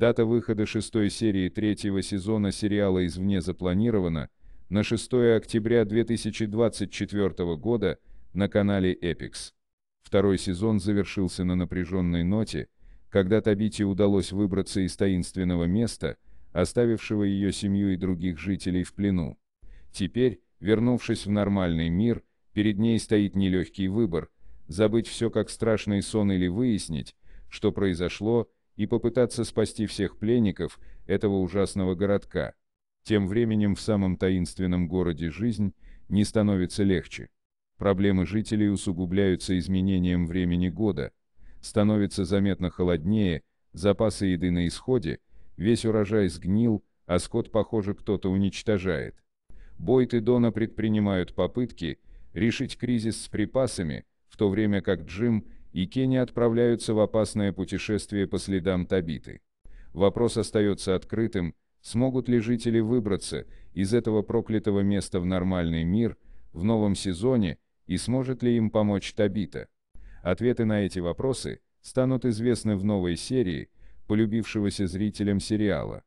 Дата выхода шестой серии третьего сезона сериала «Извне» запланирована на 6 октября 2024 года на канале Epix. Второй сезон завершился на напряженной ноте, когда Табите удалось выбраться из таинственного места, оставившего ее семью и других жителей в плену. Теперь, вернувшись в нормальный мир, перед ней стоит нелегкий выбор – забыть все как страшный сон или выяснить, что произошло, и попытаться спасти всех пленников этого ужасного городка. Тем временем в самом таинственном городе жизнь не становится легче. Проблемы жителей усугубляются изменением времени года. Становится заметно холоднее, запасы еды на исходе, весь урожай сгнил, а скот, похоже, кто-то уничтожает. Бойт и Дона предпринимают попытки решить кризис с припасами, в то время как Джим – и Кенни отправляются в опасное путешествие по следам Табиты. Вопрос остается открытым, смогут ли жители выбраться из этого проклятого места в нормальный мир в новом сезоне и сможет ли им помочь Табита. Ответы на эти вопросы станут известны в новой серии, полюбившегося зрителям сериала.